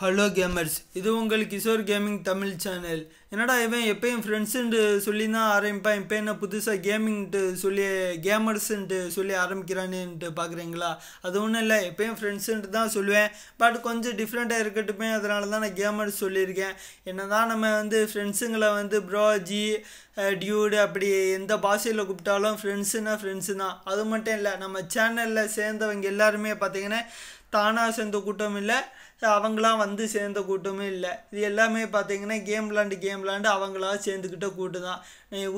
hello gamers இது உங்கள் Kishore gaming Tamil channel என்னடா இவன் எப்பயும் ஃப்ரெண்ட்ஸுன்ட்டு சொல்லி தான் ஆரம்பிப்பான் இப்போ என்ன புதுசாக கேமிங்ட்டு சொல்லி கேமர்ஸுன்ட்டு சொல்லி ஆரம்பிக்கிறானேன்ட்டு பார்க்குறீங்களா அது ஒன்றும் இல்லை எப்பயும் ஃப்ரெண்ட்ஸுன்ட்டு தான் சொல்லுவேன் பட் கொஞ்சம் டிஃப்ரெண்ட்டாக இருக்கட்டுமே அதனால தான் நான் கேமர்ஸ் சொல்லியிருக்கேன் என்ன தான் நம்ம வந்து ஃப்ரெண்ட்ஸுங்களை வந்து ப்ரோ ஜி டியூடு அப்படி எந்த பாஷையில் கூப்பிட்டாலும் ஃப்ரெண்ட்ஸுன்னா ஃப்ரெண்ட்ஸு தான் அது மட்டும் இல்லை நம்ம சேனலில் சேர்ந்தவங்க எல்லாருமே பார்த்திங்கன்னா தானாக சேர்ந்த கூட்டம் இல்லை அவங்களாம் வந்து சேர்ந்த கூட்டமே இல்லை இது எல்லாமே பார்த்திங்கன்னா கேம் விளாண்டு கேம் விளாண்டு அவங்களா சேர்ந்துக்கிட்ட கூட்டு தான்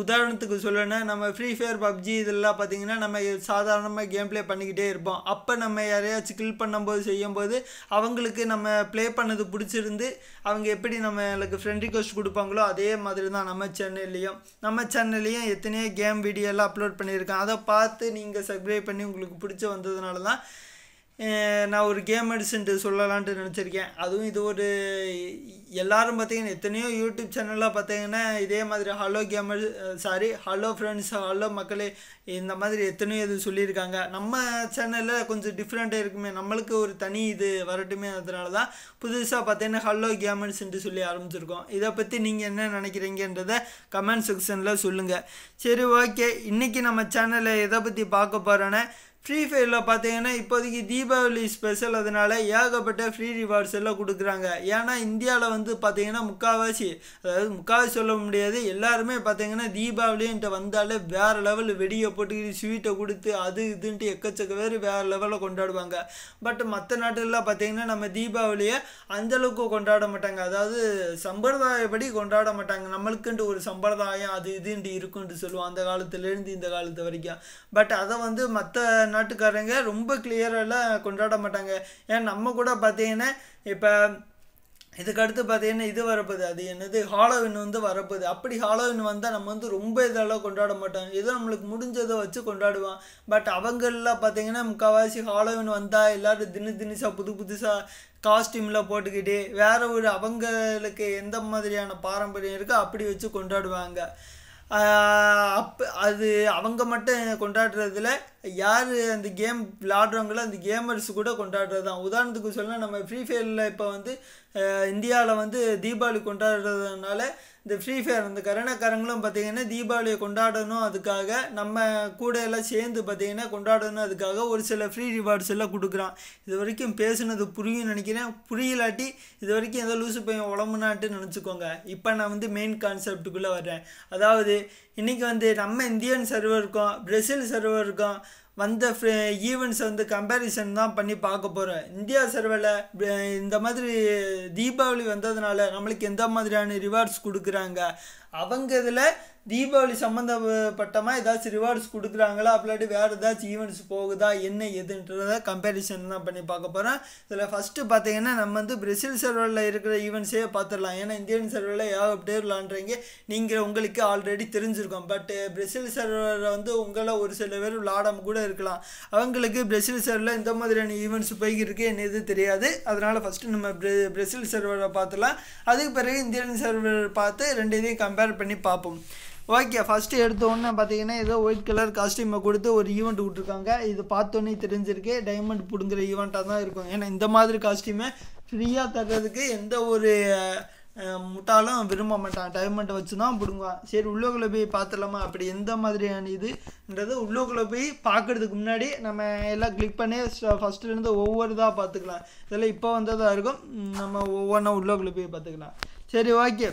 உதாரணத்துக்கு சொல்லணும்னா நம்ம ஃப்ரீ ஃபயர் பப்ஜி இதெல்லாம் பார்த்திங்கன்னா நம்ம சாதாரணமாக கேம் ப்ளே பண்ணிக்கிட்டே இருப்போம் அப்போ நம்ம யாரையாச்சும் கில் பண்ணும்போது செய்யும்போது அவங்களுக்கு நம்ம ப்ளே பண்ணது பிடிச்சிருந்து அவங்க எப்படி நம்மளுக்கு ஃப்ரெண்ட் ரிக்வஸ்ட் கொடுப்பாங்களோ அதே மாதிரி தான் நம்ம சேனல்லையும் நம்ம சேனல்லையும் எத்தனையோ கேம் வீடியோ எல்லாம் அப்லோட் பண்ணியிருக்கேன் அதை பார்த்து நீங்கள் சப்ஸ்கிரைப் பண்ணி உங்களுக்கு பிடிச்ச வந்ததுனால தான் நான் ஒரு கேம் மெடிசன்ட்டு சொல்லலான்ட்டு நினச்சிருக்கேன் அதுவும் இது ஒரு எல்லாரும் பார்த்தீங்கன்னா எத்தனையோ யூடியூப் சேனல்லாம் பார்த்தீங்கன்னா இதே மாதிரி hello gamer sorry hello friends hello மக்களே இந்த மாதிரி எத்தனையோ இது சொல்லியிருக்காங்க நம்ம சேனலில் கொஞ்சம் டிஃப்ரெண்ட்டாக இருக்குமே நம்மளுக்கு ஒரு தனி இது வரட்டுமே அதனால தான் புதுசாக பார்த்தீங்கன்னா ஹலோ கேமர்ஸ்ன்ட்டு சொல்லி ஆரம்பிச்சிருக்கோம் இதை பற்றி நீங்கள் என்ன நினைக்கிறீங்கன்றதை கமெண்ட் செக்ஷனில் சொல்லுங்கள் சரி ஓகே இன்றைக்கி நம்ம சேனலில் எதை பற்றி பார்க்க போகிறோன்னா ஃப்ரீ ஃபயரில் பார்த்தீங்கன்னா இப்போதைக்கு தீபாவளி ஸ்பெஷல் அதனால் ஏகப்பட்ட ஃப்ரீ ரிவார்ட்ஸ் எல்லாம் கொடுக்குறாங்க ஏன்னா இந்தியாவில் வந்து பார்த்தீங்கன்னா முக்கால்வாசி அதாவது முக்கால்வாசி சொல்ல முடியாது எல்லாருமே பார்த்தீங்கன்னா தீபாவளின்ட்டு வந்தாலே வேறு லெவல் வெடியை போட்டு ஸ்வீட்டை கொடுத்து அது இதுன்ட்டு எக்கச்சக்க பேர் வேறு லெவலில் கொண்டாடுவாங்க பட் மற்ற நாட்டுகளில் பார்த்தீங்கன்னா நம்ம தீபாவளியை அந்தளவுக்கு கொண்டாட மாட்டாங்க அதாவது சம்பிரதாயப்படி கொண்டாட மாட்டாங்க நம்மளுக்குன்ட்டு ஒரு சம்பிரதாயம் அது இதுன்ட்டு இருக்குன்ட்டு சொல்லுவோம் அந்த காலத்துலேருந்து இந்த காலத்து வரைக்கும் பட் அதை வந்து மற்ற நாட்டுக்காரங்க ரொம்ப கிளியரெல்லாம் கொண்டாட மாட்டாங்க ஏன்னா நம்ம கூட பார்த்தீங்கன்னா இப்போ இதுக்கடுத்து பார்த்தீங்கன்னா இது வரப்போது அது என்னது ஹாலோவின் வந்து வரப்போது அப்படி ஹாலோவின் வந்தால் நம்ம வந்து ரொம்ப இதெல்லாம் கொண்டாட மாட்டோம் ஏதோ நம்மளுக்கு முடிஞ்சதை வச்சு கொண்டாடுவோம் பட் அவங்களெலாம் பார்த்தீங்கன்னா முக்கால்வாசி ஹாலோவின் வந்தால் எல்லோரும் தினி தினிசாக புது புதுசாக காஸ்டியூமில் போட்டுக்கிட்டு வேறு ஒரு அவங்களுக்கு எந்த மாதிரியான பாரம்பரியம் இருக்கோ அப்படி வச்சு கொண்டாடுவாங்க அப் அது அவங்க மட்டும் கொண்டாடுறதுல யார் அந்த கேம் விளாடுறவங்களோ அந்த கேமர்ஸ் கூட கொண்டாடுறது தான் உதாரணத்துக்கு சொன்னால் நம்ம ஃப்ரீ ஃபயரில் இப்போ வந்து இந்தியாவில் வந்து தீபாவளி கொண்டாடுறதுனால இந்த ஃப்ரீ ஃபயர் அந்த கருணக்காரங்களும் பார்த்திங்கன்னா தீபாவளியை கொண்டாடணும் அதுக்காக நம்ம கூட எல்லாம் சேர்ந்து பார்த்திங்கன்னா கொண்டாடணும் அதுக்காக ஒரு சில ஃப்ரீ ரிவார்ட்ஸ் எல்லாம் கொடுக்குறான் இது வரைக்கும் பேசுனது புரியும் நினைக்கிறேன் புரியலாட்டி இது வரைக்கும் எதோ லூசு பையன் உடம்புனாட்டு நினச்சிக்கோங்க இப்போ நான் வந்து மெயின் கான்செப்டுக்குள்ளே வர்றேன் அதாவது இன்றைக்கி வந்து நம்ம இந்தியன் சர்வர் இருக்கோம் பிரசில் சர்வர் வந்த ஈவெண்ட்ஸ் வந்து கம்பேரிசன் தான் பண்ணி பார்க்க போகிறோம் இந்தியா சர்வேல இந்த மாதிரி தீபாவளி வந்ததுனால நம்மளுக்கு எந்த மாதிரியான ரிவார்ட்ஸ் கொடுக்குறாங்க அவங்க இதில் தீபாவளி சம்மந்தப்பட்டமாக ஏதாச்சும் ரிவார்ட்ஸ் கொடுக்குறாங்களா அப்படி வேறு ஏதாச்சும் ஈவெண்ட்ஸ் போகுதா என்ன எதுன்றத கம்பேரிசன் தான் பண்ணி பார்க்க போகிறோம் இதில் ஃபஸ்ட்டு பார்த்தீங்கன்னா நம்ம வந்து பிரசில் சர்வரில் இருக்கிற ஈவெண்ட்ஸே பார்த்துடலாம் ஏன்னா இந்தியன் சர்வரில் ஏழு பேர் விளாண்டுறீங்க நீங்கள் உங்களுக்கு ஆல்ரெடி தெரிஞ்சிருக்கோம் பட் பிரசில் சர்வரில் வந்து உங்களை ஒரு சில பேர் விளாடாமல் கூட இருக்கலாம் அவங்களுக்கு பிரசில் சர்வரில் இந்த மாதிரியான ஈவெண்ட்ஸ் போய்கிருக்கு என்ன இது தெரியாது அதனால் ஃபஸ்ட்டு நம்ம பிரசில் சர்வரை பார்த்துடலாம் அதுக்கு பிறகு இந்தியன் சர்வர் பார்த்து ரெண்டு இதையும் கம்பேர் பண்ணி பார்ப்போம் ஓகே ஃபஸ்ட்டு எடுத்தோடனே பார்த்தீங்கன்னா ஏதோ ஒயிட் கலர் காஸ்டியூமை கொடுத்து ஒரு ஈவெண்ட் விட்ருக்காங்க இது பார்த்தோன்னே தெரிஞ்சிருக்கு டைமண்ட் பிடுங்குற ஈவெண்ட்டாக தான் இருக்கும் ஏன்னா இந்த மாதிரி காஸ்டியூமே ஃப்ரீயாக தர்றதுக்கு எந்த ஒரு முட்டாலும் விரும்ப மாட்டான் டைமண்ட்டை வச்சு தான் பிடுங்குவான் சரி உள்ளுக்குள்ளே போய் பார்த்துடலாமா அப்படி எந்த மாதிரியான இதுன்றது உள்ளோக்குள்ளே போய் பார்க்குறதுக்கு முன்னாடி நம்ம எல்லாம் கிளிக் பண்ணி ஃபஸ்ட்டுலேருந்து ஒவ்வொரு இதாக பார்த்துக்கலாம் இதெல்லாம் இப்போ வந்ததாக இருக்கும் நம்ம ஒவ்வொன்றா உள்ளோக்குள்ளே போய் பார்த்துக்கலாம் சரி ஓகே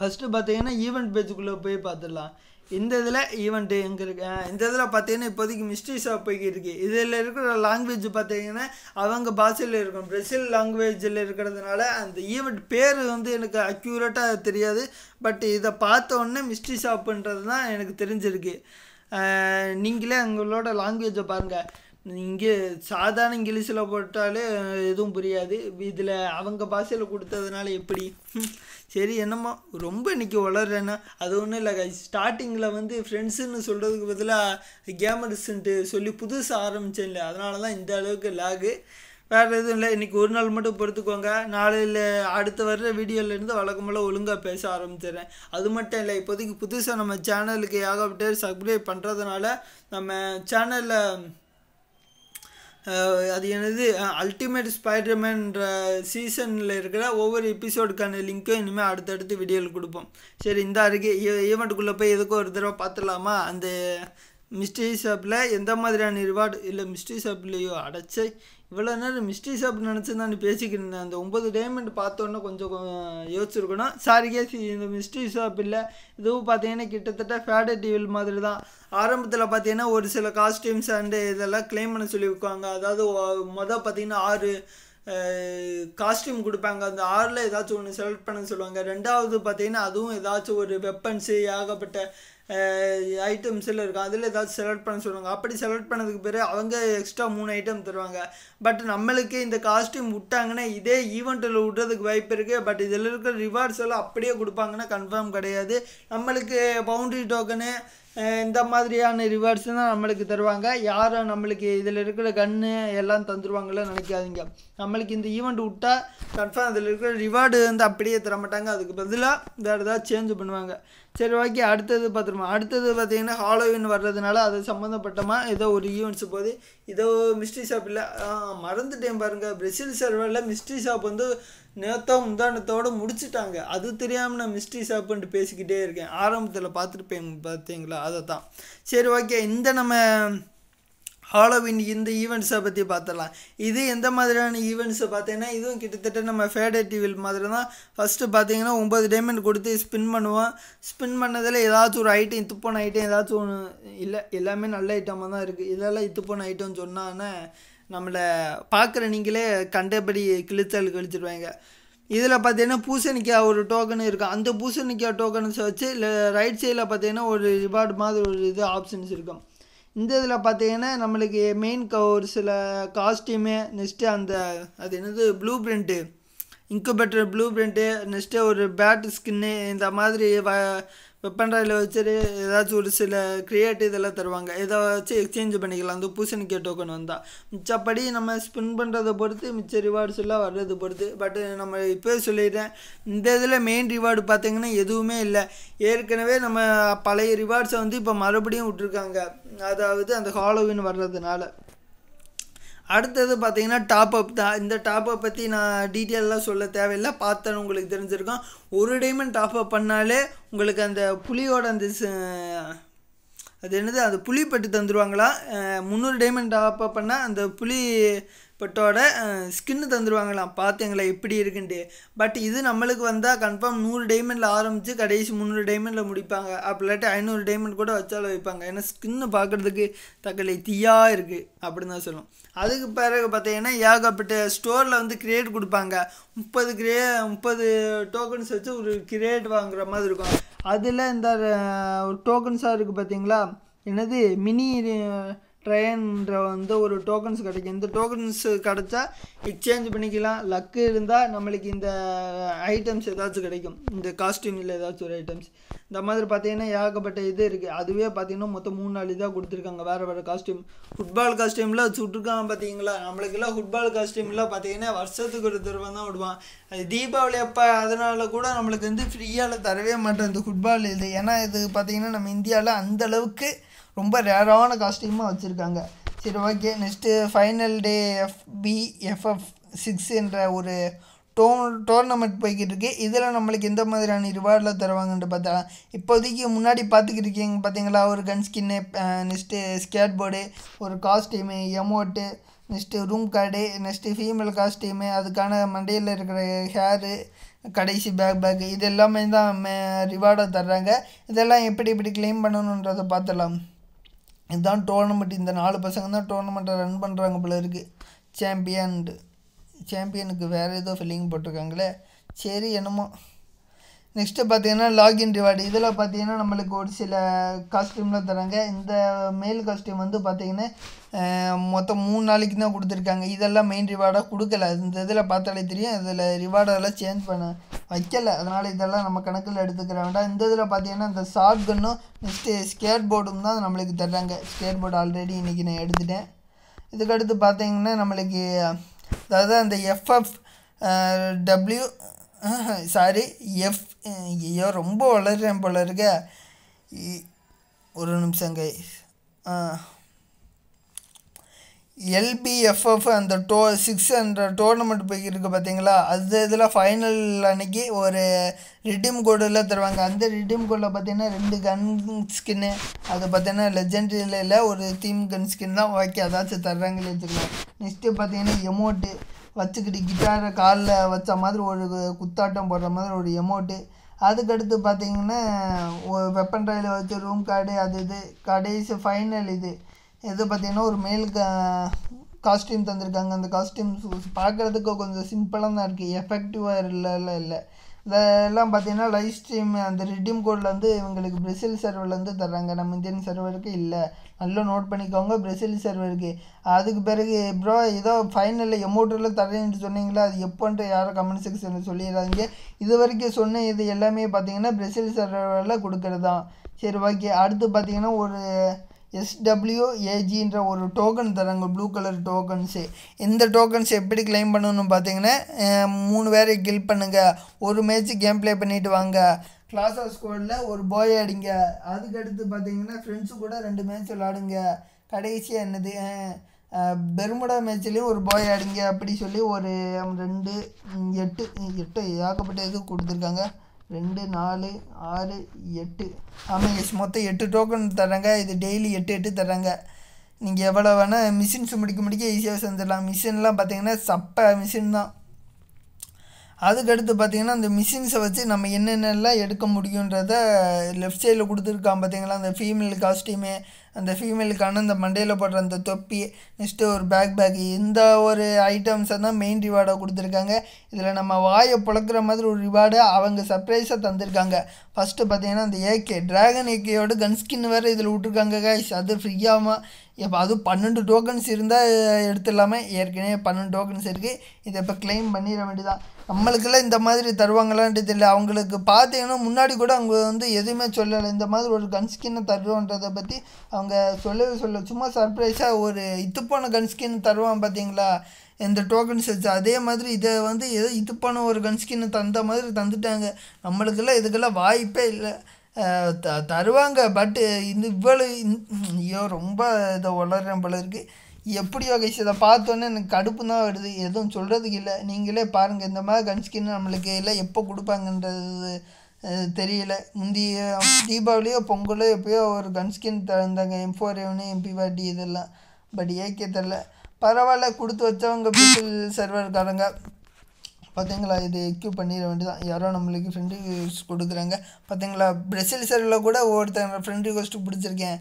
ஃபஸ்ட்டு பார்த்தீங்கன்னா ஈவெண்ட் பேஜுக்குள்ளே போய் பார்த்துடலாம் இந்த இதில் ஈவெண்ட்டு எங்கே இருக்கு இந்த இதில் பார்த்தீங்கன்னா இப்போதைக்கு மிஸ்ட்ரிஸாக போய்கிட்டு இருக்கு இதில் இருக்கிற லாங்குவேஜ் பார்த்தீங்கன்னா அவங்க பாஷையில் இருக்கும் பிரசில் லாங்குவேஜில் இருக்கிறதுனால அந்த ஈவெண்ட் பேர் வந்து எனக்கு அக்யூரேட்டாக தெரியாது பட் இதை பார்த்த உடனே மிஸ்ட்ரி ஷாப்புன்றது தான் எனக்கு தெரிஞ்சிருக்கு நீங்களே உங்களோட லாங்குவேஜை பாருங்கள் இங்கே சாதாரண இங்கிலீஷில் போட்டாலே எதுவும் புரியாது இதில் அவங்க பாஷையில் கொடுத்ததுனால எப்படி சரி என்னம்மா ரொம்ப இன்றைக்கி வளர்றேன்னா அது ஒன்றும் இல்லை ஸ்டார்டிங்கில் வந்து ஃப்ரெண்ட்ஸுன்னு சொல்கிறதுக்கு பதிலாக கேமரிஸ்ன்ட்டு சொல்லி புதுசாக ஆரம்பித்தேன் இல்லை அதனால தான் இந்த அளவுக்கு லாகு வேறு எதுவும் இல்லை இன்றைக்கி ஒரு நாள் மட்டும் பொறுத்துக்கோங்க நாளையில் அடுத்து வர்ற வீடியோலேருந்து வழக்கமெல்லாம் ஒழுங்காக பேச ஆரம்பிச்சிடுறேன் அது மட்டும் இல்லை இப்போதைக்கு புதுசாக நம்ம சேனலுக்கு ஏகப்பட்டே சப்ஸ்கிரைப் பண்ணுறதுனால நம்ம சேனலில் அது எனது அல்டிமேட் ஸ்பைடர்மேன்ற சீசனில் இருக்கிற ஒவ்வொரு எபிசோடுக்கான லிங்க்கும் இனிமேல் அடுத்தடுத்து வீடியோவில் கொடுப்போம் சரி இந்த அருகே ஈவெண்ட்டுக்குள்ளே போய் எதுக்கும் ஒரு தடவை பார்த்துடலாமா அந்த மிஸ்ட்ரி ஷாப்பில் எந்த மாதிரியான ரிவார்டு இல்லை மிஸ்ட்ரி ஷாப்லேயோ அடைச்சி இவ்வளோ நேரம் மிஸ்டேக்ஸ் அப்படின்னு நினச்சி நான் பேசிக்கிட்டு இருந்தேன் அந்த ஒம்பது டைமண்ட் பார்த்தோன்னே கொஞ்சம் யோசிச்சிருக்கணும் சாரி கேஸ் இந்த மிஸ்டேக் ஷாப் இல்லை இதுவும் பார்த்தீங்கன்னா கிட்டத்தட்ட ஃபேடட் டிவில் மாதிரி தான் ஆரம்பத்தில் பார்த்தீங்கன்னா ஒரு சில காஸ்டியூம்ஸ் அண்டு இதெல்லாம் கிளைம் பண்ண சொல்லி வைக்குவாங்க அதாவது மொதல் பார்த்தீங்கன்னா ஆறு காஸ்டியூம் கொடுப்பாங்க அந்த ஆறில் ஏதாச்சும் ஒன்று செலக்ட் பண்ண சொல்லுவாங்க ரெண்டாவது பார்த்தீங்கன்னா அதுவும் ஏதாச்சும் ஒரு வெப்பன்ஸு ஏகப்பட்ட ஐட்டம்ஸ் எல்லாம் இருக்கும் அதில் ஏதாவது செலக்ட் பண்ண சொல்லுவாங்க அப்படி செலக்ட் பண்ணதுக்கு பிறகு அவங்க எக்ஸ்ட்ரா மூணு ஐட்டம் தருவாங்க பட் நம்மளுக்கு இந்த காஸ்ட்யூம் விட்டாங்கன்னா இதே ஈவெண்ட்டில் விட்றதுக்கு வாய்ப்பு இருக்குது பட் இதில் இருக்கிற ரிவார்ட்ஸ் எல்லாம் அப்படியே கொடுப்பாங்கன்னா கன்ஃபார்ம் கிடையாது நம்மளுக்கு பவுண்ட்ரி டோக்கனு இந்த மாதிரியான ரிவார்ட்ஸ் தான் நம்மளுக்கு தருவாங்க யாரும் நம்மளுக்கு இதில் இருக்கிற கன்று எல்லாம் தந்துடுவாங்களோ நினைக்காதீங்க நம்மளுக்கு இந்த ஈவெண்ட் விட்டால் கன்ஃபார்ம் அதில் இருக்கிற ரிவார்டு வந்து அப்படியே தர மாட்டாங்க அதுக்கு பதிலாக வேறு ஏதாவது சேஞ்ச் பண்ணுவாங்க சரி ஓகே அடுத்தது பார்த்துருமா அடுத்தது பார்த்தீங்கன்னா ஹாலோவின் வர்றதுனால அது சம்மந்தப்பட்டமாக ஏதோ ஒரு ஈவெண்ட்ஸு போது ஏதோ மிஸ்ட்ரி ஷாப் இல்லை மறந்துட்டேன் பாருங்கள் பிரசில் சர்வரில் மிஸ்ட்ரி ஷாப் வந்து நேத்தோ முந்தானத்தோடு முடிச்சுட்டாங்க அது தெரியாமல் நான் மிஸ்ட்ரி ஷாப்புன்ட்டு பேசிக்கிட்டே இருக்கேன் ஆரம்பத்தில் பார்த்துருப்பேன் பார்த்தீங்களா அதை தான் சரி ஓகே இந்த நம்ம ஹாலோவின் இந்த ஈவெண்ட்ஸை பற்றி பார்த்துடலாம் இது எந்த மாதிரியான ஈவெண்ட்ஸை பார்த்தீங்கன்னா இதுவும் கிட்டத்தட்ட நம்ம ஃபேடே டிவில் மாதிரி தான் ஃபஸ்ட்டு பார்த்தீங்கன்னா ஒம்பது டைமண்ட் கொடுத்து ஸ்பின் பண்ணுவோம் ஸ்பின் பண்ணதில் ஏதாச்சும் ஒரு ஐட்டம் இத்து போன ஐட்டம் ஏதாச்சும் ஒன்று இல்லை எல்லாமே நல்ல ஐட்டமாக தான் இருக்குது இதெல்லாம் இத்து போன ஐட்டம்னு சொன்னான்னு நம்மளை பார்க்குற நீங்களே கண்டபடி கிழிச்சல் கழிச்சிடுவாங்க இதில் பார்த்தீங்கன்னா பூசணிக்காய் ஒரு டோக்கன் இருக்கும் அந்த பூசணிக்காய் டோக்கன்ஸை வச்சு இல்லை ரைட் சைடில் பார்த்தீங்கன்னா ஒரு ரிவார்டு மாதிரி ஒரு இது ஆப்ஷன்ஸ் இருக்கும் இந்த இதில் பார்த்தீங்கன்னா நம்மளுக்கு மெயின் க ஒரு சில காஸ்டியூமு நெக்ஸ்ட்டு அந்த அது என்னது blueprint incubator blueprint next ஒரு பேட் ஸ்கின்னு இந்த மாதிரி வ ட்ரைவில் வச்சுட்டு ஏதாச்சும் ஒரு சில கிரியேட் இதெல்லாம் தருவாங்க இதை வச்சு எக்ஸ்சேஞ்ச் பண்ணிக்கலாம் அந்த பூசணிக்க டோக்கன் வந்தால் மிச்சப்படி நம்ம ஸ்பின் பண்ணுறதை பொறுத்து மிச்ச ரிவார்ட்ஸ் எல்லாம் வர்றது பொறுத்து பட் நம்ம இப்போ சொல்லிடுறேன் இந்த இதில் மெயின் ரிவார்டு பார்த்திங்கன்னா எதுவுமே இல்லை ஏற்கனவே நம்ம பழைய ரிவார்ட்ஸை வந்து இப்போ மறுபடியும் விட்ருக்காங்க அதாவது அந்த ஹாலோவின் வர்றதுனால அடுத்தது பார்த்தீங்கன்னா டாப் அப் தான் இந்த டாப் அப் பற்றி நான் டீட்டெயிலெலாம் சொல்ல தேவையில்லை பார்த்தேன் உங்களுக்கு தெரிஞ்சிருக்கோம் ஒரு டைமண்ட் டாப் அப் பண்ணாலே உங்களுக்கு அந்த புளியோட அந்த அது என்னது அந்த புளி பட்டு தந்துடுவாங்களா முந்நூறு டைமண்ட் டாப் அப் பண்ணால் அந்த புளி பட்டோட ஸ்கின்னு தந்துடுவாங்களாம் பார்த்தீங்களா எப்படி இருக்குன்ட்டு பட் இது நம்மளுக்கு வந்தால் கன்ஃபார்ம் நூறு டைமண்டில் ஆரம்பித்து கடைசி முந்நூறு டைமண்டில் முடிப்பாங்க அப்படி இல்லாட்டி ஐநூறு டைமண்ட் கூட வச்சாலும் வைப்பாங்க ஏன்னா ஸ்கின்னு பார்க்குறதுக்கு தக்கலை தீயாக இருக்குது அப்படின்னு தான் சொல்லும் அதுக்கு பிறகு பார்த்தீங்கன்னா ஏகப்பட்ட ஸ்டோரில் வந்து கிரியேட் கொடுப்பாங்க முப்பது கிரே முப்பது டோக்கன்ஸ் வச்சு ஒரு கிரியேட் வாங்குற மாதிரி இருக்கும் அதில் இந்த ஒரு டோக்கன்ஸாக இருக்குது பார்த்தீங்களா என்னது மினி ட்ரெயின்ற வந்து ஒரு டோக்கன்ஸ் கிடைக்கும் இந்த டோக்கன்ஸ் கிடச்சா எக்ஸ்சேஞ்ச் பண்ணிக்கலாம் லக்கு இருந்தால் நம்மளுக்கு இந்த ஐட்டம்ஸ் ஏதாச்சும் கிடைக்கும் இந்த காஸ்டியூமில் ஏதாச்சும் ஒரு ஐட்டம்ஸ் இந்த மாதிரி பார்த்தீங்கன்னா ஏகப்பட்ட இது இருக்குது அதுவே பார்த்தீங்கன்னா மொத்தம் மூணு நாள் இதாக கொடுத்துருக்காங்க வேறு வேறு காஸ்டியூம் ஃபுட்பால் காஸ்டியூமில் சுட்டுருக்காங்க பார்த்தீங்களா நம்மளுக்கெல்லாம் ஃபுட்பால் காஸ்டியூமில் பார்த்தீங்கன்னா வருஷத்துக்கு ஒரு தடவை தான் விடுவான் அது தீபாவளி அப்போ அதனால் கூட நம்மளுக்கு வந்து ஃப்ரீயால் தரவே மாட்டேன் இந்த ஃபுட்பால் இது ஏன்னா இது பார்த்திங்கன்னா நம்ம இந்தியாவில் அந்தளவுக்கு ரொம்ப ரேரான காஸ்டியூமாக வச்சுருக்காங்க சரி okay next final day B FF six என்ற ஒரு டோ டோர்னமெண்ட் போய்கிட்டு இருக்கு இதில் நம்மளுக்கு எந்த மாதிரியான ரிவார்டில் தருவாங்கன்ட்டு பார்த்தா இப்போதைக்கு முன்னாடி பார்த்துக்கிட்டு இருக்கீங்க பார்த்தீங்களா ஒரு gun skin next skateboard ஒரு costume emote next room card next female costume அதுக்கான மண்டையில் இருக்கிற ஹேரு கடைசி பேக் பேக் இது எல்லாமே தான் ரிவார்டாக தர்றாங்க இதெல்லாம் எப்படி எப்படி கிளைம் பண்ணணுன்றதை பார்த்துடலாம் இதுதான் டோர்னமெண்ட் இந்த நாலு பசங்க தான் டோர்னமெண்ட்டை ரன் பண்ணுறாங்க போல இருக்குது சாம்பியன்டு சாம்பியனுக்கு வேறு ஏதோ ஃபில்லிங் போட்டிருக்காங்களே சரி என்னமோ நெக்ஸ்ட்டு பார்த்தீங்கன்னா லாகின் ரிவார்டு இதில் பார்த்தீங்கன்னா நம்மளுக்கு ஒரு சில காஸ்ட்யூம்லாம் தராங்க இந்த மெயில் காஸ்ட்யூம் வந்து பார்த்திங்கன்னா மொத்தம் மூணு நாளைக்கு தான் கொடுத்துருக்காங்க இதெல்லாம் மெயின் ரிவார்டாக கொடுக்கல இந்த இதில் பார்த்தாலே தெரியும் இதில் ரிவார்டெல்லாம் சேஞ்ச் பண்ண வைக்கலை அதனால் இதெல்லாம் நம்ம கணக்கில் எடுத்துக்கிற வேண்டாம் இந்த இதில் பார்த்தீங்கன்னா இந்த ஷார்ட் கன்னும் நெக்ஸ்ட்டு ஸ்கேட் போர்டும் தான் நம்மளுக்கு தர்றாங்க ஸ்கேட் போர்டு ஆல்ரெடி இன்றைக்கி நான் எடுத்துட்டேன் இதுக்கடுத்து பார்த்தீங்கன்னா நம்மளுக்கு அதாவது அந்த எஃப்எஃப் டபிள்யூ சாரி எஃப் ஐயோ ரொம்ப வளர்றேன் போல இருக்க ஒரு நிமிஷம் கை எல்பிஎஃப்எஃப் அந்த டோ சிக்ஸ் ஹண்ட்ரட் டோர்னமெண்ட் போய்க்கிருக்கு பார்த்தீங்களா அது இதில் ஃபைனல் அன்னைக்கு ஒரு ரிடீம் கோடெல்லாம் தருவாங்க அந்த ரிடீம் கோடில் பார்த்தீங்கன்னா ரெண்டு கன் ஸ்கின்னு அது பார்த்தீங்கன்னா இல்லை ஒரு தீம் கன் ஸ்கின் தான் ஓகே அதாச்சும் தர்றாங்களே வச்சுக்கலாம் நெக்ஸ்ட்டு பார்த்தீங்கன்னா எமோட்டு வச்சுக்கிட்டு கிட்டாரை காலில் வச்ச மாதிரி ஒரு குத்தாட்டம் போடுற மாதிரி ஒரு எமோட்டு அதுக்கடுத்து பார்த்தீங்கன்னா வெப்பன் ட்ரையில் வச்சு ரூம் கார்டு அது இது கடைசி ஃபைனல் இது இது பார்த்திங்கன்னா ஒரு மேல் காஸ்ட்யூம் தந்திருக்காங்க அந்த காஸ்ட்யூம்ஸ் பார்க்குறதுக்கு கொஞ்சம் சிம்பிளாக தான் இருக்குது எஃபெக்டிவாக இல்லைல்ல இல்லை இதெல்லாம் பார்த்தீங்கன்னா லைவ் ஸ்ட்ரீம் அந்த ரிடீம் கோடில் வந்து இவங்களுக்கு பிரசில் சர்வர்லேருந்து தர்றாங்க நம்ம இந்தியன் சர்வருக்கு இல்லை நல்லா நோட் பண்ணிக்கோங்க பிரசில் சர்வருக்கு அதுக்கு பிறகு ப்ரோ ஏதோ ஃபைனலில் எமௌண்ட்டில் தரேன்னு சொன்னீங்களா அது எப்போன்ட்டு யாரும் கமெண்ட் செக்ஷனில் சொல்லிடுறாங்க இது வரைக்கும் சொன்ன இது எல்லாமே பார்த்தீங்கன்னா பிரசில் சர்வரில் கொடுக்கறது தான் சரி ஓகே அடுத்து பார்த்தீங்கன்னா ஒரு எஸ்டபிள்யூஏஜின்ற ஒரு டோக்கன் தராங்க ப்ளூ கலர் டோக்கன்ஸு இந்த டோக்கன்ஸ் எப்படி கிளைம் பண்ணணும்னு பார்த்தீங்கன்னா மூணு பேரை கில் பண்ணுங்கள் ஒரு மேட்ச் கேம் ப்ளே பண்ணிவிட்டு வாங்க கிளாஸ் ஆஃப் ஸ்குவாடில் ஒரு பாய் ஆடிங்க அதுக்கடுத்து பார்த்தீங்கன்னா ஃப்ரெண்ட்ஸு கூட ரெண்டு மேட்ச் விளாடுங்க கடைசியாக என்னது பெருமுடா மேட்ச்லேயும் ஒரு பாய் ஆடிங்க அப்படி சொல்லி ஒரு ரெண்டு எட்டு எட்டு ஏகப்பட்ட இது கொடுத்துருக்காங்க ரெண்டு நாலு ஆறு எட்டு ஆமாம் எஸ் மொத்தம் எட்டு டோக்கன் தராங்க இது டெய்லி எட்டு எட்டு தராங்க நீங்கள் எவ்வளோ வேணால் மிஷின்ஸ் முடிக்க முடிக்க ஈஸியாக செஞ்சிடலாம் மிஷின்லாம் பார்த்தீங்கன்னா சப்ப மிஷின் தான் அதுக்கடுத்து பார்த்திங்கன்னா அந்த மிஷின்ஸை வச்சு நம்ம என்னென்னலாம் எடுக்க முடியுன்றத லெஃப்ட் சைடில் கொடுத்துருக்கான் பார்த்திங்களா அந்த ஃபீமேல் காஸ்டியூமு அந்த ஃபீமேலுக்கான அந்த மண்டையில் போடுற அந்த தொப்பி நெக்ஸ்ட்டு ஒரு பேக் பேக் இந்த ஒரு ஐட்டம்ஸை தான் மெயின் ரிவார்டாக கொடுத்துருக்காங்க இதில் நம்ம வாயை பிளக்குற மாதிரி ஒரு ரிவார்டு அவங்க சர்ப்ரைஸாக தந்திருக்காங்க ஃபஸ்ட்டு பார்த்திங்கன்னா அந்த ஏகே ட்ராகன் ஏகேயோட கன் ஸ்கின் வேறு இதில் விட்ருக்காங்க கைஸ் அது ஃப்ரீயாக இப்போ அதுவும் பன்னெண்டு டோக்கன்ஸ் இருந்தால் எடுத்துடலாமே ஏற்கனவே பன்னெண்டு டோக்கன்ஸ் இருக்குது இதை இப்போ கிளைம் பண்ணிட வேண்டியதான் நம்மளுக்கெல்லாம் இந்த மாதிரி தருவாங்களான்ட்டு தெரியல அவங்களுக்கு பார்த்தீங்கன்னா முன்னாடி கூட அவங்க வந்து எதுவுமே சொல்லலை இந்த மாதிரி ஒரு கன்ஸ்கின்னை தருவோன்றதை பற்றி அவங்க சொல்லவே சொல்ல சும்மா சர்ப்ரைஸாக ஒரு இது போன கன்ஸ்கின் தருவான் பார்த்தீங்களா இந்த டோக்கன்ஸ் வச்சு அதே மாதிரி இதை வந்து ஏதோ இது போன ஒரு ஸ்கின்னு தந்த மாதிரி தந்துட்டாங்க நம்மளுக்கெல்லாம் இதுக்கெல்லாம் வாய்ப்பே இல்லை த தருவாங்க பட்டு இது இவ்வளோ ஐயோ ரொம்ப இதை உளர்றேன் போல இருக்குது எப்படியோ கைஸ் இதை பார்த்தோன்னே எனக்கு கடுப்பு தான் வருது எதுவும் சொல்கிறதுக்கு இல்லை நீங்களே பாருங்கள் இந்த மாதிரி கன்ஸ்கின் நம்மளுக்கு எல்லாம் எப்போ கொடுப்பாங்கன்றது தெரியல முந்தைய தீபாவளியோ பொங்கலோ எப்போயோ ஒரு கன்ஸ்கின் தந்தாங்க எம் ஃபோர் எவனு எம்பி வாட்டி இதெல்லாம் பட் ஏகே தெரில பரவாயில்ல கொடுத்து வச்சவங்க பீப்புள் சர்வர்காரங்க பார்த்தீங்களா இது எக்யூப் பண்ணிட வேண்டியதான் யாரோ நம்மளுக்கு ஃப்ரெண்ட் ரிக்வஸ்ட் கொடுக்குறாங்க பார்த்தீங்களா பிரசில் சரில் கூட ஒருத்தங்க ஃப்ரெண்ட் ரிக்வஸ்ட்டு பிடிச்சிருக்கேன்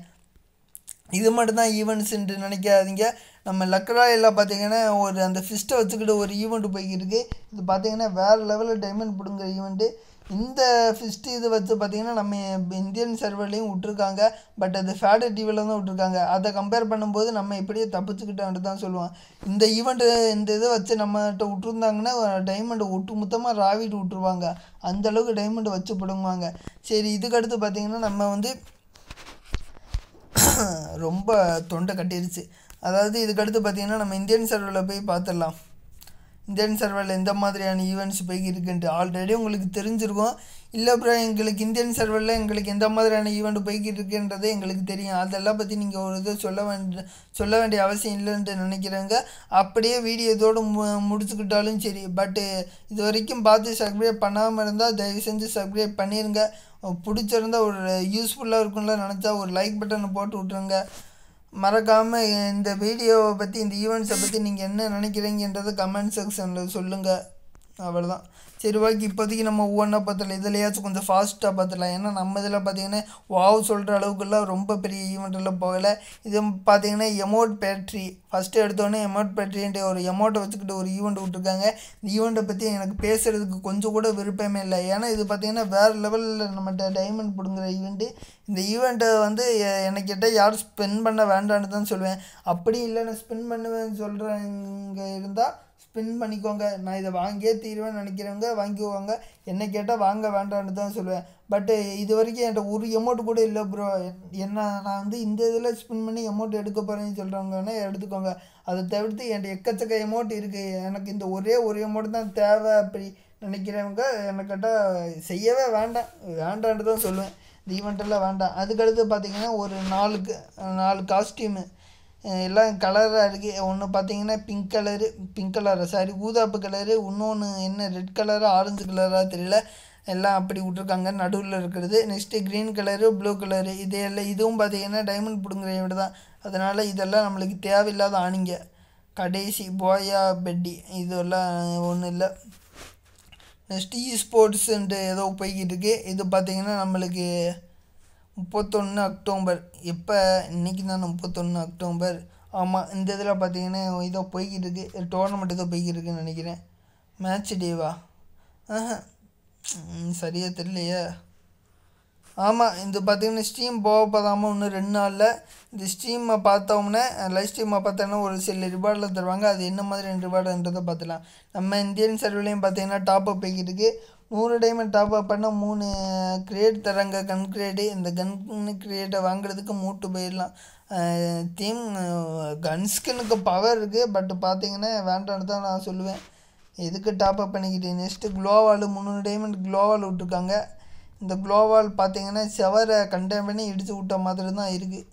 இது மட்டும்தான் ஈவெண்ட்ஸுன்ட்டு நினைக்காதீங்க நம்ம லக்கராயில் பார்த்தீங்கன்னா ஒரு அந்த ஃபிஸ்ட்டை வச்சுக்கிட்டு ஒரு ஈவெண்ட்டு போய்க்கிருக்கு இது பார்த்தீங்கன்னா வேறு லெவலில் டைமண்ட் பிடுங்குற ஈவெண்ட்டு இந்த ஃபிஸ்ட் இது வச்சு பார்த்திங்கன்னா நம்ம இந்தியன் சர்வர்லேயும் விட்ருக்காங்க பட் அது ஃபேடு டிவியில் தான் விட்ருக்காங்க அதை கம்பேர் பண்ணும்போது நம்ம எப்படியே தப்பிச்சுக்கிட்டோன்ட்டு தான் சொல்லுவோம் இந்த ஈவெண்ட்டு இந்த இதை வச்சு நம்மகிட்ட விட்ருந்தாங்கன்னா டைமண்டை ஒட்டு மொத்தமாக ராவிட்டு விட்ருவாங்க அந்தளவுக்கு டைமண்டை வச்சு பிடுங்குவாங்க சரி இதுக்கடுத்து பார்த்திங்கன்னா நம்ம வந்து ரொம்ப தொண்டை கட்டிடுச்சு அதாவது இதுக்கடுத்து பார்த்திங்கன்னா நம்ம இந்தியன் சர்வரில் போய் பார்த்துடலாம் இந்தியன் சர்வரில் எந்த மாதிரியான ஈவெண்ட்ஸ் போய் இருக்குன்ட்டு ஆல்ரெடி உங்களுக்கு தெரிஞ்சிருக்கும் இல்லை அப்புறம் எங்களுக்கு இந்தியன் சர்வரில் எங்களுக்கு எந்த மாதிரியான ஈவெண்ட் போய்கிட்டு இருக்குன்றதே எங்களுக்கு தெரியும் அதெல்லாம் பற்றி நீங்கள் ஒரு இது சொல்ல வேண்டிய சொல்ல வேண்டிய அவசியம் இல்லைன்ட்டு நினைக்கிறேங்க அப்படியே வீடியோ இதோடு மு முடிச்சுக்கிட்டாலும் சரி பட்டு இது வரைக்கும் பார்த்து சப்ஸ்கிரைப் பண்ணாமல் இருந்தால் தயவு செஞ்சு சப்ஸ்கிரைப் பண்ணிடுங்க பிடிச்சிருந்தால் ஒரு யூஸ்ஃபுல்லாக இருக்கும்ல நினச்சா ஒரு லைக் பட்டனை போட்டு விட்ருங்க மறக்காமல் இந்த வீடியோவை பற்றி இந்த ஈவெண்ட்ஸை பற்றி நீங்கள் என்ன நினைக்கிறீங்கன்றதை கமெண்ட் செக்ஷனில் சொல்லுங்கள் அவ்வளோதான் சரி ஓகே இப்போதைக்கு நம்ம ஒவ்வொன்றா பார்த்துடலாம் இதுலையாச்சும் கொஞ்சம் ஃபாஸ்ட்டாக பார்த்துடலாம் ஏன்னா நம்ம இதில் பார்த்தீங்கன்னா வாவ் சொல்கிற அளவுக்குலாம் ரொம்ப பெரிய ஈவெண்ட்டெல்லாம் போகலை இது பார்த்தீங்கன்னா எமோட் பேட்ரி ஃபஸ்ட்டு எடுத்தோடனே எமோட் பேட்ரின்ற ஒரு எமோட்டை வச்சுக்கிட்டு ஒரு ஈவெண்ட் விட்டுருக்காங்க இந்த ஈவெண்ட்டை பற்றி எனக்கு பேசுகிறதுக்கு கொஞ்சம் கூட விருப்பமே இல்லை ஏன்னா இது பார்த்திங்கன்னா வேறு லெவலில் நம்ம டைமண்ட் பிடுங்குற ஈவெண்ட்டு இந்த ஈவெண்ட்டை வந்து எனக்கு கிட்டே யாரும் ஸ்பெண்ட் பண்ண வேண்டான்னு தான் சொல்லுவேன் அப்படி இல்லை நான் ஸ்பெண்ட் பண்ணுவேன்னு இங்கே இருந்தால் ஸ்பின் பண்ணிக்கோங்க நான் இதை வாங்கியே தீர்வேன்னு நினைக்கிறவங்க வாங்கிக்குவாங்க என்ன கேட்டால் வாங்க வேண்டான்னு தான் சொல்லுவேன் பட்டு இது வரைக்கும் என்கிட்ட ஒரு அமௌண்ட் கூட இல்லை ப்ரோ என்ன நான் வந்து இந்த இதில் ஸ்பின் பண்ணி அமௌண்ட் எடுக்க போகிறேன்னு சொல்கிறவங்கன்னா எடுத்துக்கோங்க அதை தவிர்த்து என்கிட்ட எக்கச்சக்க எமௌண்ட் இருக்குது எனக்கு இந்த ஒரே ஒரு எமௌண்ட் தான் தேவை அப்படி நினைக்கிறவங்க என்னை கேட்டால் செய்யவே வேண்டாம் வேண்டான்னு தான் சொல்லுவேன் இந்த ஈவெண்ட்டெல்லாம் வேண்டாம் அதுக்கடுத்து பார்த்திங்கன்னா ஒரு நாலுக்கு நாலு காஸ்டியூமு எல்லாம் கலராக இருக்குது ஒன்று பார்த்தீங்கன்னா பிங்க் கலரு பிங்க் கலரா சாரி ஊதாப்பு கலரு இன்னொன்று என்ன ரெட் கலராக ஆரஞ்சு கலராக தெரியல எல்லாம் அப்படி விட்ருக்காங்க நடுவில் இருக்கிறது next green colour blue colour இதே எல்லாம் இதுவும் பார்த்திங்கன்னா டைமண்ட் பிடுங்குற விட தான் அதனால் இதெல்லாம் நம்மளுக்கு தேவையில்லாத ஆணிங்க கடைசி போயா பெட்டி இதெல்லாம் ஒன்றும் இல்லை நெக்ஸ்ட்டு இ ஸ்போர்ட்ஸுன்ட்டு ஏதோ போய்கிட்டு இருக்குது இது பார்த்திங்கன்னா நம்மளுக்கு முப்பத்தொன்று அக்டோபர் எப்போ இன்றைக்கி தானே முப்பத்தொன்று அக்டோபர் ஆமாம் இந்த இதில் பார்த்தீங்கன்னா இதோ போய்கிட்டு இருக்குது டோர்னமெண்ட் ஏதோ போய்கிட்டு இருக்குன்னு நினைக்கிறேன் மேட்ச் டேவா ஆஹ சரியாக தெரியலையே ஆமாம் இது பார்த்திங்கன்னா ஸ்டீம் போக போதாமல் இன்னும் ரெண்டு நாளில் இந்த ஸ்ட்ரீமை பார்த்தோம்னா லைஃப் ஸ்ட்ரீமை பார்த்தோன்னா ஒரு சில ரிவார்டில் தருவாங்க அது என்ன மாதிரி ரிவார்டுன்றதை பார்த்துலாம் நம்ம இந்தியன் சர்வேலையும் பார்த்தீங்கன்னா டாப் அப் போய்கிட்டு நூறு டைமண்ட் டாப் அப் பண்ணால் மூணு கிரேட் தராங்க கன் கிரேடு இந்த கன் கிரியேட்டை வாங்குறதுக்கு மூட்டு போயிடலாம் தீம் கன்ஸ்கனுக்கு பவர் இருக்குது பட் பார்த்தீங்கன்னா வேண்டாம்னு தான் நான் சொல்லுவேன் எதுக்கு டாப் அப் பண்ணிக்கிட்டேன் நெக்ஸ்ட்டு க்ளோவால் முந்நூறு டைமண்ட் க்ளோவால் விட்ருக்காங்க இந்த க்ளோவால் பார்த்தீங்கன்னா செவரை கண்ட பண்ணி இடித்து விட்ட மாதிரி தான் இருக்குது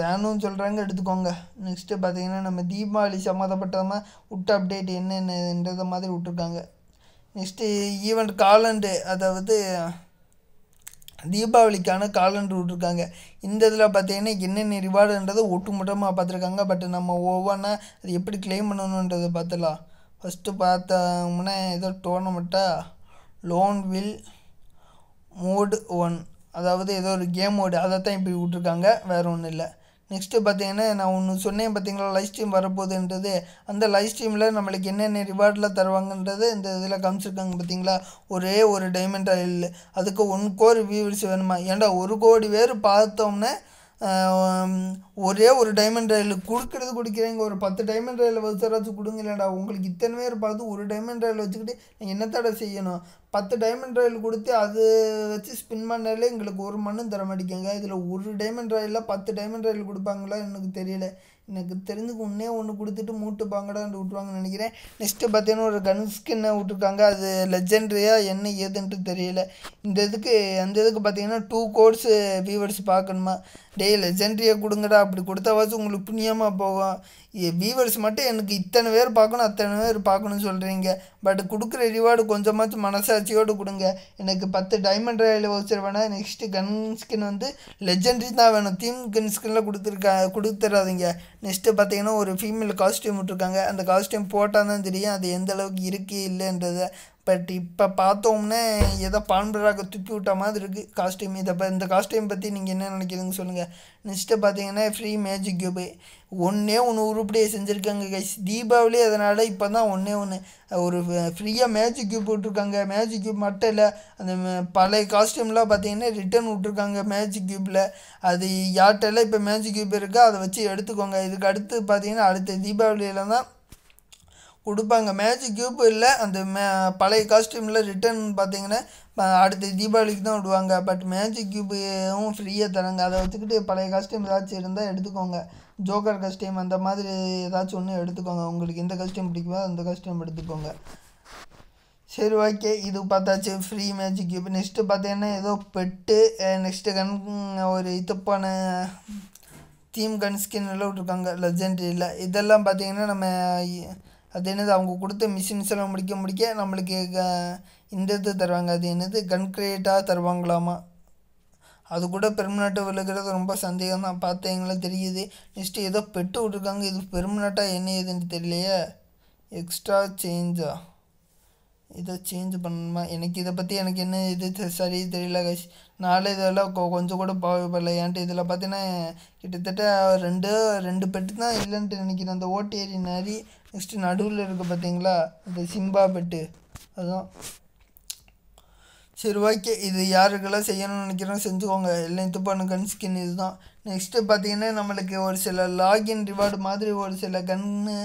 வேணும்னு சொல்கிறாங்க எடுத்துக்கோங்க நெக்ஸ்ட்டு பார்த்திங்கன்னா நம்ம தீபாவளி சம்மந்தப்பட்டதமாக விட்ட அப்டேட் என்னென்னன்றத மாதிரி விட்ருக்காங்க நெக்ஸ்ட்டு ஈவெண்ட் காலண்டு அதாவது தீபாவளிக்கான காலண்டர் விட்ருக்காங்க இந்த இதில் பார்த்தீங்கன்னா என்னென்ன ரிவார்டுன்றதை ஒட்டுமொட்டமாக பார்த்துருக்காங்க பட் நம்ம ஒவ்வொன்றா அது எப்படி கிளைம் பண்ணணுன்றதை பார்த்துலாம் ஃபஸ்ட்டு பார்த்தோம்னா ஏதோ டோர்னமெண்ட்டாக லோன் வில் மோடு ஒன் அதாவது ஏதோ ஒரு கேம் மோடு அதை தான் இப்படி விட்ருக்காங்க வேறு ஒன்றும் இல்லை நெக்ஸ்ட்டு பார்த்தீங்கன்னா நான் ஒன்று சொன்னேன் பார்த்தீங்களா லைவ் ஸ்ட்ரீம் வரப்போகுதுன்றது அந்த லைவ் ஸ்ட்ரீமில் நம்மளுக்கு என்னென்ன ரிவார்டெலாம் தருவாங்கன்றது இந்த இதில் காமிச்சிருக்காங்க பார்த்தீங்களா ஒரே ஒரு டைமண்ட் ஆயில் அதுக்கு ஒன் கோர் வியூவர்ஸ் வேணுமா ஏன்டா ஒரு கோடி பேர் பார்த்தோம்னா ஒரே ஒரு டைமண்ட் ரயில் கொடுக்கறது கொடுக்குறீங்க ஒரு பத்து டைமண்ட் ரயில் கொடுங்க இல்லைடா உங்களுக்கு இத்தனை பேர் பார்த்து ஒரு டைமண்ட் ரயில் வச்சுக்கிட்டு நீங்கள் என்னத்தடை செய்யணும் பத்து டைமண்ட் ரயில் கொடுத்து அது வச்சு ஸ்பின் பண்ணாலே எங்களுக்கு ஒரு மண்ணும் தர மாட்டேங்க இதில் ஒரு டைமண்ட் ரயிலில் பத்து டைமண்ட் ரயில் கொடுப்பாங்களா எனக்கு தெரியல எனக்கு தெரிஞ்சு ஒன்றே ஒன்று கொடுத்துட்டு மூட்டு பாங்கடான்னு விட்டுருவாங்கன்னு நினைக்கிறேன் நெக்ஸ்ட்டு பார்த்தீங்கன்னா ஒரு கன் ஸ்கின்னை விட்ருக்காங்க அது லெஜெண்ட்ரியாக என்ன ஏதுன்ட்டு தெரியல இந்த இதுக்கு அந்த இதுக்கு பார்த்தீங்கன்னா டூ கோட்ஸு வியூவர்ஸ் பார்க்கணுமா டே லெஜெண்ட்ரியாக கொடுங்கடா அப்படி கொடுத்தாவாச்சும் உங்களுக்கு புண்ணியமாக போகும் வியூவர்ஸ் மட்டும் எனக்கு இத்தனை பேர் பார்க்கணும் அத்தனை பேர் பார்க்கணும்னு சொல்கிறீங்க பட் கொடுக்குற ரிவார்டு கொஞ்சமாச்சும் மனசாட்சியோடு கொடுங்க எனக்கு பத்து டைமண்ட் ராயில் வவுச்சர் வேணாம் நெக்ஸ்ட்டு கன் ஸ்கின் வந்து லெஜெண்ட்ரி தான் வேணும் தீம் கன் ஸ்கின்லாம் கொடுத்துருக்கா கொடுத்துறாதீங்க நெக்ஸ்ட்டு பார்த்தீங்கன்னா ஒரு ஃபீமேல் காஸ்ட்யூம் விட்ருக்காங்க அந்த காஸ்ட்யூம் போட்டால் தான் தெரியும் அது எந்த அளவுக்கு இருக்குது இல்லைன்றத பட் இப்போ பார்த்தோம்னா ஏதோ பான்பராக தூக்கி விட்ட மாதிரி இருக்குது காஸ்ட்யூம் இதை ப இந்த காஸ்ட்யூம் பற்றி நீங்கள் என்ன நினைக்கிறதுன்னு சொல்லுங்கள் நெக்ஸ்ட்டு பார்த்தீங்கன்னா ஃப்ரீ மேஜிக் கியூபு ஒன்றே ஒன்று உருப்படியே செஞ்சுருக்காங்க கைஸ் தீபாவளி அதனால் இப்போ தான் ஒன்றே ஒன்று ஒரு ஃப்ரீயாக மேஜிக் கியூப் விட்ருக்காங்க மேஜிக் கியூப் மட்டும் இல்லை அந்த பழைய காஸ்ட்யூம்லாம் பார்த்தீங்கன்னா ரிட்டர்ன் விட்ருக்காங்க மேஜிக் கியூப்பில் அது யார்கிட்டலாம் இப்போ மேஜிக் கியூப் இருக்கா அதை வச்சு எடுத்துக்கோங்க இதுக்கு அடுத்து பார்த்தீங்கன்னா அடுத்த தீபாவளியில் தான் கொடுப்பாங்க மேஜிக் கியூப் இல்லை அந்த மே பழைய காஸ்டியூமில் ரிட்டர்ன் பார்த்தீங்கன்னா அடுத்த தீபாவளிக்கு தான் விடுவாங்க பட் மேஜிக் கியூபும் ஃப்ரீயாக தராங்க அதை வச்சுக்கிட்டு பழைய காஸ்டியூம் ஏதாச்சும் இருந்தால் எடுத்துக்கோங்க ஜோக்கர் காஸ்டியூம் அந்த மாதிரி ஏதாச்சும் ஒன்று எடுத்துக்கோங்க உங்களுக்கு எந்த காஸ்டியூம் பிடிக்குமோ அந்த காஸ்டியூம் எடுத்துக்கோங்க சரி ஓகே இது பார்த்தாச்சு ஃப்ரீ மேஜிக் கியூப் நெக்ஸ்ட்டு பார்த்தீங்கன்னா ஏதோ பெட்டு நெக்ஸ்ட்டு கண் ஒரு இதுப்பான தீம் கன் ஸ்கின் எல்லாம் விட்ருக்காங்க லெஜெண்ட்ரியில் இதெல்லாம் பார்த்தீங்கன்னா நம்ம அது என்னது அவங்க கொடுத்த மிஷின்ஸ் எல்லாம் முடிக்க முடிக்க நம்மளுக்கு இந்த இது தருவாங்க அது என்னது கன் கிரியேட்டாக தருவாங்களாமா அது கூட பெர்மனெண்ட்டாக விழுகிறது ரொம்ப சந்தேகம் தான் பார்த்தீங்களா தெரியுது நெக்ஸ்ட்டு ஏதோ பெட்டு விட்ருக்காங்க இது பெர்மனெண்ட்டாக என்ன ஏதுன்னு தெரியலையே எக்ஸ்ட்ரா சேஞ்சா இதை சேஞ்ச் பண்ணணுமா எனக்கு இதை பற்றி எனக்கு என்ன இது சரி தெரியல கஷ் நாலு இதெல்லாம் கொ கொஞ்சம் கூட பாவப்படல ஏன்ட்டு இதில் பார்த்தீங்கன்னா கிட்டத்தட்ட ரெண்டு ரெண்டு பெட்டு தான் இல்லைன்ட்டு நினைக்கிறேன் அந்த ஓட்டு ஏறி நிறைய நெக்ஸ்ட்டு நடுவில் இருக்க பார்த்தீங்களா இந்த சிம்பா பெட்டு அதுதான் சரி ஓகே இது யாருக்கெல்லாம் செய்யணும்னு நினைக்கிறோம் செஞ்சுக்கோங்க எல்லாம் இது பண்ண கன் ஸ்கின் இது தான் நெக்ஸ்ட்டு பார்த்தீங்கன்னா நம்மளுக்கு ஒரு சில லாகின் ரிவார்டு மாதிரி ஒரு சில கன்று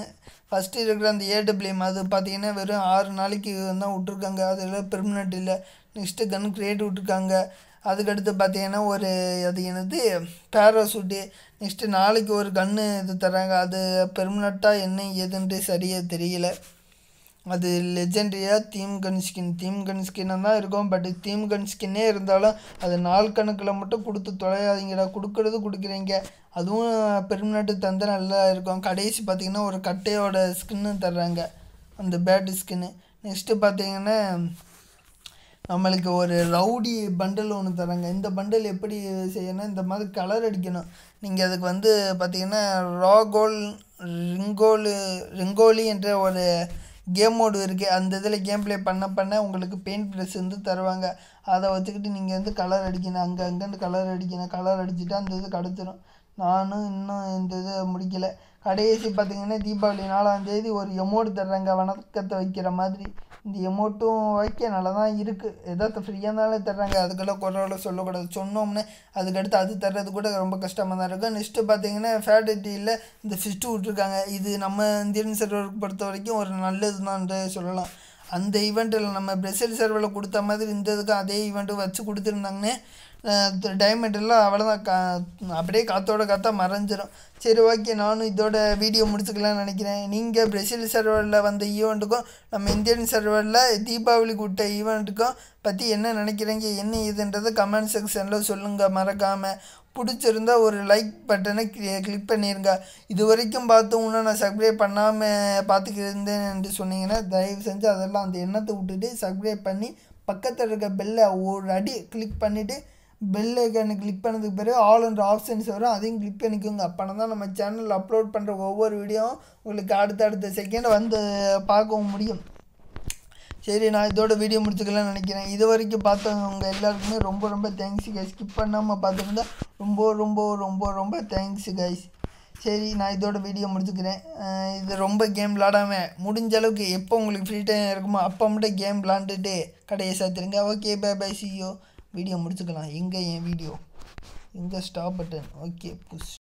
ஃபஸ்ட்டு இருக்கிற அந்த ஏடபிள்யூஎம் அது பார்த்தீங்கன்னா வெறும் ஆறு நாளைக்கு தான் விட்ருக்காங்க அதில் பெர்மனெண்ட் இல்லை நெக்ஸ்ட்டு கன் கிரியேட் விட்ருக்காங்க அதுக்கடுத்து பார்த்தீங்கன்னா ஒரு அது என்னது பேராசூட்டு நெக்ஸ்ட்டு நாளைக்கு ஒரு கன்று இது தராங்க அது பெர்மனெண்ட்டாக என்ன ஏதுன்ட்டு சரியாக தெரியல அது லெஜெண்டரியாக theme gun skin theme gun skin தான் இருக்கும் பட் தீம் கன் ஸ்கின்னே இருந்தாலும் அது நாள் கணக்கில் மட்டும் கொடுத்து தொலையாதீங்கடா கொடுக்குறது கொடுக்குறீங்க அதுவும் பெர்மனெண்ட்டு தந்து நல்லா இருக்கும் கடைசி பார்த்திங்கன்னா ஒரு கட்டையோட ஸ்கின்னு தர்றாங்க அந்த பேட்டு ஸ்கின்னு நெக்ஸ்ட்டு பார்த்தீங்கன்னா நம்மளுக்கு ஒரு ரவுடி பண்டில் ஒன்று தராங்க இந்த பண்டில் எப்படி செய்யணும் இந்த மாதிரி கலர் அடிக்கணும் நீங்கள் அதுக்கு வந்து பார்த்தீங்கன்னா ராகோல் ரிங்கோலு ரிங்கோலி என்ற ஒரு கேம் மோடு இருக்குது அந்த இதில் கேம் ப்ளே பண்ண பண்ண உங்களுக்கு பெயிண்ட் ப்ரெஷ் வந்து தருவாங்க அதை வச்சுக்கிட்டு நீங்கள் வந்து கலர் அடிக்கணும் அங்கே அங்கேருந்து கலர் அடிக்கணும் கலர் அடிச்சுட்டு அந்த இது கடுத்துரும் நானும் இன்னும் இந்த இது முடிக்கலை கடைசி பார்த்திங்கன்னா தீபாவளி நாலாந்தேதி ஒரு எமோடு தர்றாங்க வணக்கத்தை வைக்கிற மாதிரி இந்த எமௌண்ட்டும் ஓகே நல்லா தான் இருக்குது ஏதாவது ஃப்ரீயாக இருந்தாலும் தர்றாங்க அதுக்கெல்லாம் குறவில் சொல்லக்கூடாது சொன்னோம்னே அதுக்கடுத்து அது தர்றது கூட ரொம்ப கஷ்டமாக தான் இருக்கும் நெக்ஸ்ட்டு பார்த்தீங்கன்னா ஃபேட்டிட்டியில் இந்த ஃபிஸ்ட்டு விட்ருக்காங்க இது நம்ம இந்தியன் சர்வருக்கு பொறுத்த வரைக்கும் ஒரு நல்லது தான் சொல்லலாம் அந்த ஈவெண்ட்டில் நம்ம பிரசில் சர்வரில் கொடுத்த மாதிரி இந்த இதுக்கு அதே ஈவெண்ட்டு வச்சு கொடுத்துருந்தாங்கன்னு டைமண்ட் எல்லாம் அவ்வளோதான் கா அப்படியே காற்றோட காற்றா மறைஞ்சிடும் சரி ஓகே நானும் இதோட வீடியோ முடிச்சுக்கலாம்னு நினைக்கிறேன் நீங்கள் பிரசில் சர்வரில் வந்த ஈவெண்ட்டுக்கும் நம்ம இந்தியன் சர்வரில் தீபாவளி கூட்ட ஈவெண்ட்டுக்கும் பற்றி என்ன நினைக்கிறீங்க என்ன இதுன்றதை கமெண்ட் செக்ஷனில் சொல்லுங்கள் மறக்காமல் பிடிச்சிருந்தா ஒரு லைக் பட்டனை கிளிக் பண்ணிடுங்க இது வரைக்கும் பார்த்து இன்னும் நான் சப்ஸ்கிரைப் பண்ணாமல் பார்த்துக்கிருந்தேன் என்று சொன்னீங்கன்னா தயவு செஞ்சு அதெல்லாம் அந்த எண்ணத்தை விட்டுட்டு சப்ஸ்கிரைப் பண்ணி பக்கத்தில் இருக்க பெல்லை ஒரு அடி கிளிக் பண்ணிவிட்டு பெல் ஐக்கானு கிளிக் பண்ணதுக்கு பிறகு ஆல் ஆப்ஷன்ஸ் வரும் அதையும் கிளிக் பண்ணிக்கோங்க அப்போனா தான் நம்ம சேனலில் அப்லோட் பண்ணுற ஒவ்வொரு வீடியோவும் உங்களுக்கு அடுத்தடுத்த செகண்டை வந்து பார்க்கவும் முடியும் சரி நான் இதோட வீடியோ முடிச்சுக்கலாம் நினைக்கிறேன் இது வரைக்கும் பார்த்தவங்க எல்லாருக்குமே ரொம்ப ரொம்ப தேங்க்ஸ் கைஸ் ஸ்கிப் பண்ணாமல் பார்த்துருந்தா ரொம்ப ரொம்ப ரொம்ப ரொம்ப தேங்க்ஸ் கைஸ் சரி நான் இதோட வீடியோ முடிச்சுக்கிறேன் இது ரொம்ப கேம் விளாடாமல் முடிஞ்ச அளவுக்கு எப்போ உங்களுக்கு ஃப்ரீ டைம் இருக்குமோ அப்போ மட்டும் கேம் விளாண்டுட்டு கடையை சேர்த்துருங்க okay bye bye ciao video முடிச்சுக்கலாம் எங்கே என் வீடியோ எங்கே ஸ்டாப் பட்டன் ஓகே புஷ்